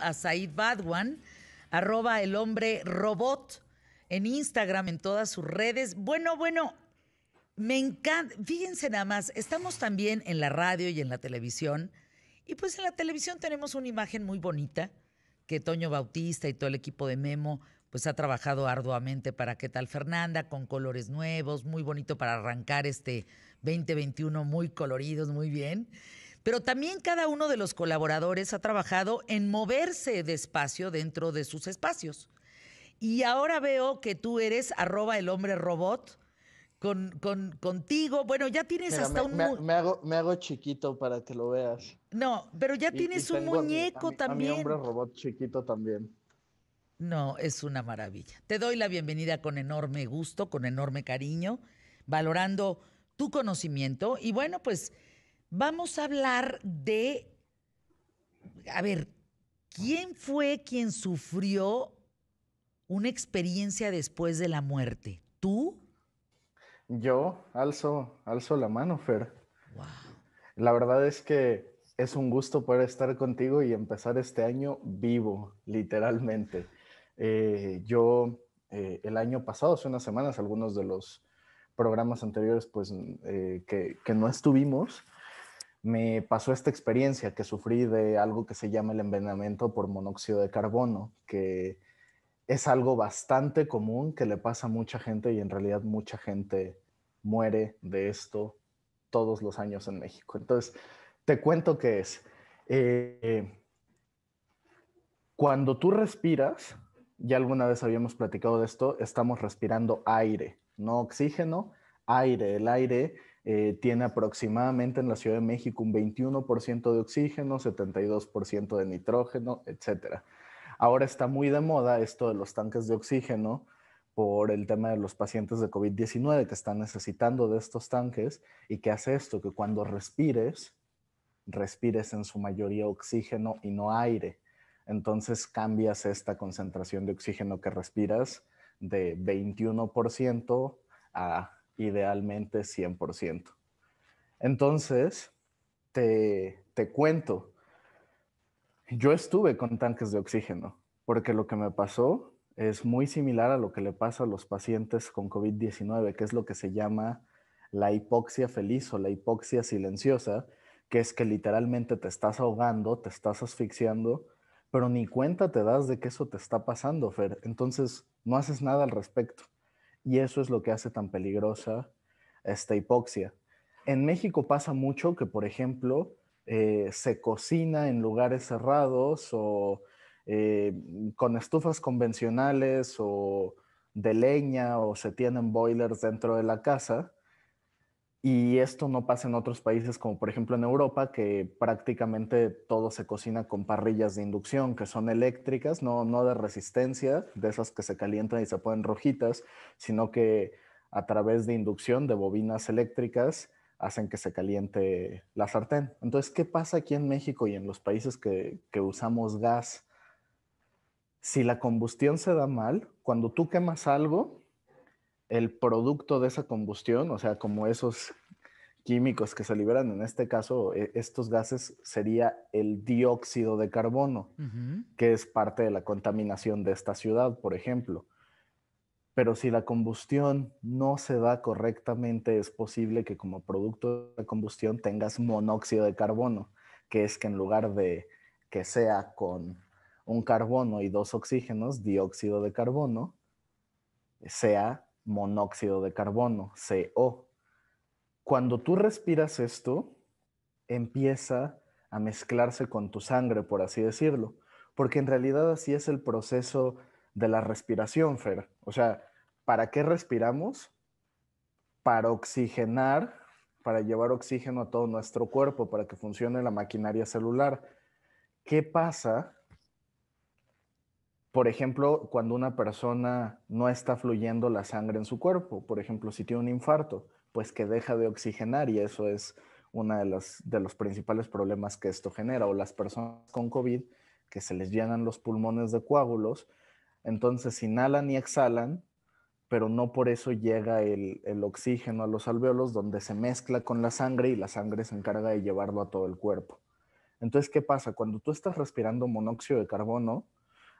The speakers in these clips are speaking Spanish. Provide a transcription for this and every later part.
a Said Badwan, arroba el hombre robot en Instagram, en todas sus redes. Bueno, bueno, me encanta. Fíjense nada más, estamos también en la radio y en la televisión. Y pues en la televisión tenemos una imagen muy bonita que Toño Bautista y todo el equipo de Memo pues ha trabajado arduamente para qué tal Fernanda, con colores nuevos, muy bonito para arrancar este 2021, muy coloridos, muy bien. Pero también cada uno de los colaboradores ha trabajado en moverse despacio dentro de sus espacios. Y ahora veo que tú eres arroba el hombre robot. Con, contigo. Bueno, ya tienes hasta un... Me, me, hago, chiquito para que lo veas. No, pero ya tienes un muñeco también. hombre robot chiquito también. No, es una maravilla. Te doy la bienvenida con enorme gusto, con enorme cariño, valorando tu conocimiento. Y bueno, pues Vamos a hablar de, a ver, ¿quién fue quien sufrió una experiencia después de la muerte? ¿Tú? Yo alzo, alzo la mano, Fer. La verdad es que es un gusto poder estar contigo y empezar este año vivo, literalmente. Eh, yo eh, el año pasado, hace unas semanas, algunos de los programas anteriores, pues eh, que, no estuvimos, me pasó esta experiencia que sufrí de algo que se llama el envenenamiento por monóxido de carbono, que es algo bastante común que le pasa a mucha gente y en realidad mucha gente muere de esto todos los años en México. Entonces, te cuento qué es. Eh, cuando tú respiras, ya alguna vez habíamos platicado de esto, estamos respirando aire, no oxígeno, aire. El aire eh, tiene aproximadamente en la Ciudad de México un 21% de oxígeno, 72% de nitrógeno, etc. Ahora está muy de moda esto de los tanques de oxígeno por el tema de los pacientes de COVID-19 que están necesitando de estos tanques y que hace esto, que cuando respires, respires en su mayoría oxígeno y no aire. Entonces cambias esta concentración de oxígeno que respiras de 21% a idealmente 100%. Entonces, te, te cuento, yo estuve con tanques de oxígeno, porque lo que me pasó es muy similar a lo que le pasa a los pacientes con COVID-19, que es lo que se llama la hipoxia feliz o la hipoxia silenciosa, que es que literalmente te estás ahogando, te estás asfixiando, pero ni cuenta te das de que eso te está pasando, Fer. Entonces, no haces nada al respecto. Y eso es lo que hace tan peligrosa esta hipoxia. En México pasa mucho que, por ejemplo, eh, se cocina en lugares cerrados o eh, con estufas convencionales o de leña o se tienen boilers dentro de la casa y esto no pasa en otros países como por ejemplo en Europa, que prácticamente todo se cocina con parrillas de inducción, que son eléctricas, no, no de resistencia, de esas que se calientan y se ponen rojitas, sino que a través de inducción de bobinas eléctricas hacen que se caliente la sartén. Entonces, ¿qué pasa aquí en México y en los países que usamos gas? Si la combustión se da mal, cuando tú quemas algo, el producto de esa combustión, o sea, como esos químicos que se liberan, en este caso, e, estos gases sería el dióxido de carbono, que es parte de la contaminación de esta ciudad, por ejemplo. Pero si la combustión no se da correctamente, es posible que como producto de combustión tengas monóxido de carbono, que es que en lugar de que sea con un carbono y dos oxígenos, dióxido de carbono, sea monóxido de carbono, CO. Cuando tú respiras esto, empieza a mezclarse con tu sangre, por así decirlo, porque en realidad así es el proceso de la respiración, Fer. O sea, ¿para qué respiramos? Para oxigenar, para llevar oxígeno a todo nuestro cuerpo, para que funcione la maquinaria celular. ¿Qué pasa por ejemplo, cuando una persona no está fluyendo la sangre en su cuerpo, por ejemplo, si tiene un infarto, pues que deja de oxigenar y eso es uno de los, de los principales problemas que esto genera, o las personas con COVID que se les llenan los pulmones de coágulos, entonces inhalan y exhalan, pero no por eso llega el, el, oxígeno a los alvéolos donde se mezcla con la sangre y la sangre se encarga de llevarlo a todo el cuerpo. Entonces, ¿qué pasa? Cuando tú estás respirando monóxido de carbono,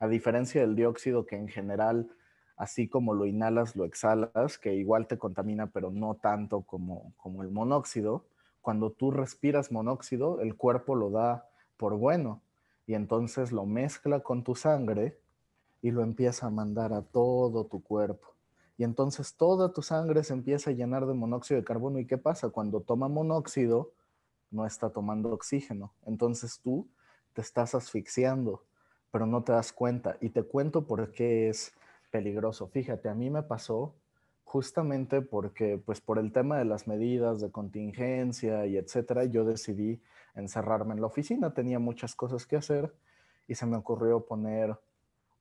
a diferencia del dióxido que en general, así como lo inhalas, lo exhalas, que igual te contamina, pero no tanto como, como el monóxido, cuando tú respiras monóxido, el cuerpo lo da por bueno y entonces lo mezcla con tu sangre y lo empieza a mandar a todo tu cuerpo. Y entonces toda tu sangre se empieza a llenar de monóxido de carbono. ¿Y qué pasa? Cuando toma monóxido, no está tomando oxígeno. Entonces tú te estás asfixiando pero no te das cuenta. Y te cuento por qué es peligroso. Fíjate, a mí me pasó justamente porque, pues por el tema de las medidas de contingencia y etcétera, yo decidí encerrarme en la oficina. Tenía muchas cosas que hacer y se me ocurrió poner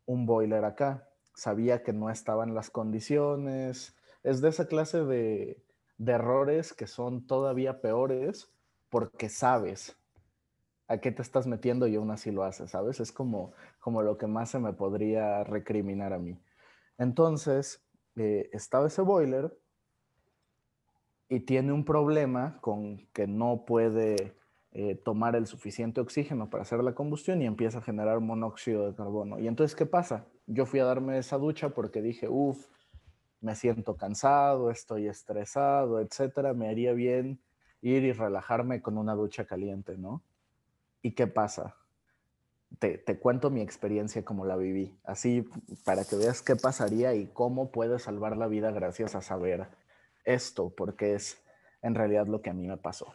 un boiler acá. Sabía que no estaban las condiciones. Es de esa clase de, de errores que son todavía peores porque sabes a qué te estás metiendo y aún así lo haces, ¿sabes? Es como, como lo que más se me podría recriminar a mí. Entonces, eh, estaba ese boiler y tiene un problema con que no puede eh, tomar el suficiente oxígeno para hacer la combustión y empieza a generar monóxido de carbono. Y entonces, ¿qué pasa? Yo fui a darme esa ducha porque dije, uff, me siento cansado, estoy estresado, etcétera. Me haría bien ir y relajarme con una ducha caliente, ¿no? ¿Y qué pasa? Te, cuento mi experiencia como la viví, así para que veas qué pasaría y cómo puedes salvar la vida gracias a saber esto, porque es en realidad lo que a mí me pasó.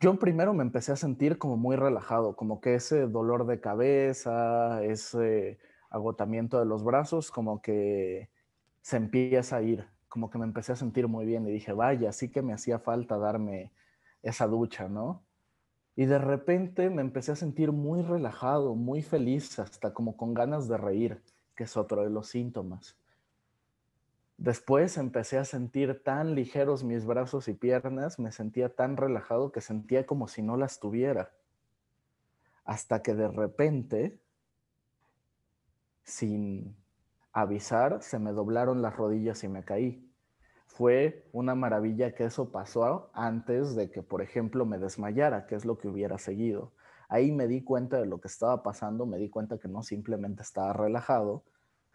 Yo primero me empecé a sentir como muy relajado, como que ese dolor de cabeza, ese agotamiento de los brazos, como que se empieza a ir, como que me empecé a sentir muy bien y dije, vaya, sí que me hacía falta darme esa ducha, ¿no? Y de repente me empecé a sentir muy relajado, muy feliz, hasta como con ganas de reír, que es otro de los síntomas. Después empecé a sentir tan ligeros mis brazos y piernas, me sentía tan relajado que sentía como si no las tuviera. Hasta que de repente, sin avisar, se me doblaron las rodillas y me caí fue una maravilla que eso pasó antes de que, por ejemplo, me desmayara, que es lo que hubiera seguido. Ahí me di cuenta de lo que estaba pasando, me di cuenta que no simplemente estaba relajado,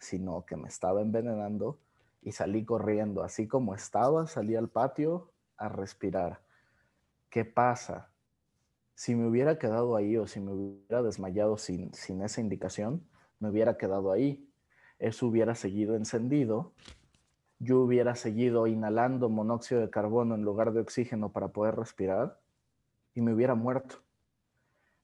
sino que me estaba envenenando y salí corriendo, así como estaba, salí al patio a respirar. ¿Qué pasa? Si me hubiera quedado ahí o si me hubiera desmayado sin, esa indicación, me hubiera quedado ahí. Eso hubiera seguido encendido yo hubiera seguido inhalando monóxido de carbono en lugar de oxígeno para poder respirar y me hubiera muerto.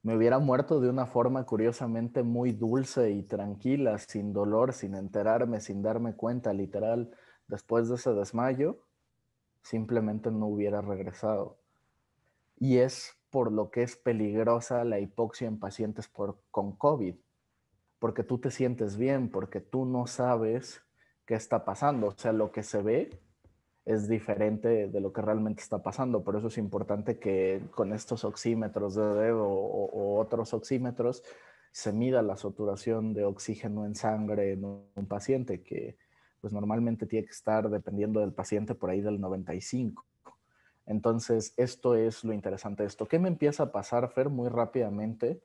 Me hubiera muerto de una forma curiosamente muy dulce y tranquila, sin dolor, sin enterarme, sin darme cuenta, literal, después de ese desmayo, simplemente no hubiera regresado. Y es por lo que es peligrosa la hipoxia en pacientes con COVID, porque tú te sientes bien, porque tú no sabes qué está pasando. O sea, lo que se ve es diferente de lo que realmente está pasando. Por eso es importante que con estos oxímetros de dedo o, otros oxímetros se mida la saturación de oxígeno en sangre en un paciente, que pues normalmente tiene que estar, dependiendo del paciente, por ahí del 95. Entonces, esto es lo interesante de esto. ¿Qué me empieza a pasar, Fer, muy rápidamente?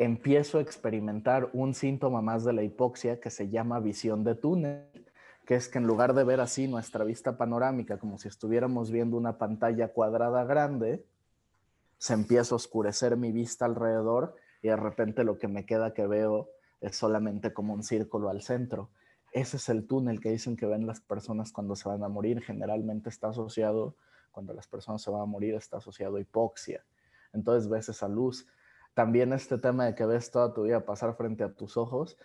empiezo a experimentar un síntoma más de la hipoxia que se llama visión de túnel, que es que en lugar de ver así nuestra vista panorámica como si estuviéramos viendo una pantalla cuadrada grande, se empieza a oscurecer mi vista alrededor y de repente lo que me queda que veo es solamente como un círculo al centro. Ese es el túnel que dicen que ven las personas cuando se van a morir. Generalmente está asociado, cuando las personas se van a morir, está asociado a hipoxia. Entonces ves esa luz también este tema de que ves toda tu vida pasar frente a tus ojos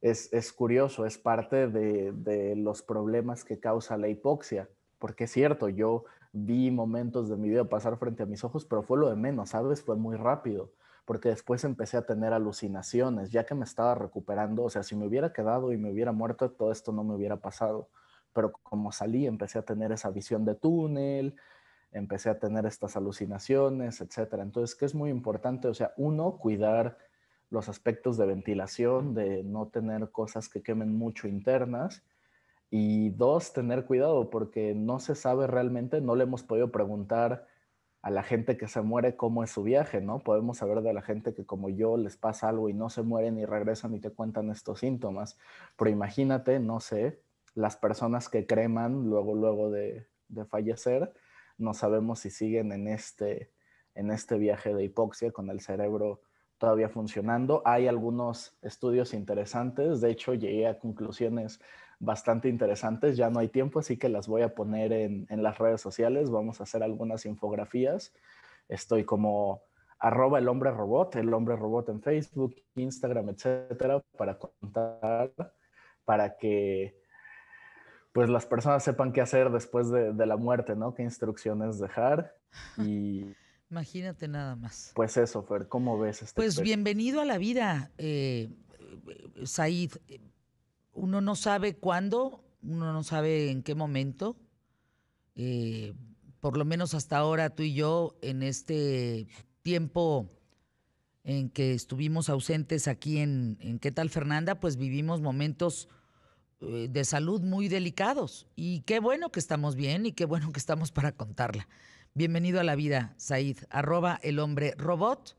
es, es curioso, es parte de, de los problemas que causa la hipoxia, porque es cierto, yo vi momentos de mi vida pasar frente a mis ojos, pero fue lo de menos, ¿sabes? Fue muy rápido, porque después empecé a tener alucinaciones, ya que me estaba recuperando, o sea, si me hubiera quedado y me hubiera muerto, todo esto no me hubiera pasado, pero como salí, empecé a tener esa visión de túnel, empecé a tener estas alucinaciones, etcétera. Entonces, que es muy importante, o sea, uno, cuidar los aspectos de ventilación, de no tener cosas que quemen mucho internas. Y dos, tener cuidado porque no se sabe realmente, no le hemos podido preguntar a la gente que se muere cómo es su viaje, ¿no? Podemos saber de la gente que como yo les pasa algo y no se mueren y regresan y te cuentan estos síntomas. Pero imagínate, no sé, las personas que creman luego, luego de, de fallecer, no sabemos si siguen en este, en este viaje de hipoxia con el cerebro todavía funcionando. Hay algunos estudios interesantes, de hecho llegué a conclusiones bastante interesantes, ya no hay tiempo, así que las voy a poner en, las redes sociales, vamos a hacer algunas infografías. Estoy como arroba el hombre robot, el hombre robot en Facebook, Instagram, etcétera, para contar, para que pues las personas sepan qué hacer después de, la muerte, ¿no? Qué instrucciones dejar y... Imagínate nada más. Pues eso, Fer, ¿cómo ves este Pues bienvenido a la vida, eh, eh, Said. Uno no sabe cuándo, uno no sabe en qué momento. Eh, por lo menos hasta ahora tú y yo, en este tiempo en que estuvimos ausentes aquí en ¿Qué tal Fernanda? Pues vivimos momentos eh, de salud muy delicados. Y qué bueno que estamos bien y qué bueno que estamos para contarla. Bienvenido a la vida, Said, arroba el hombre robot.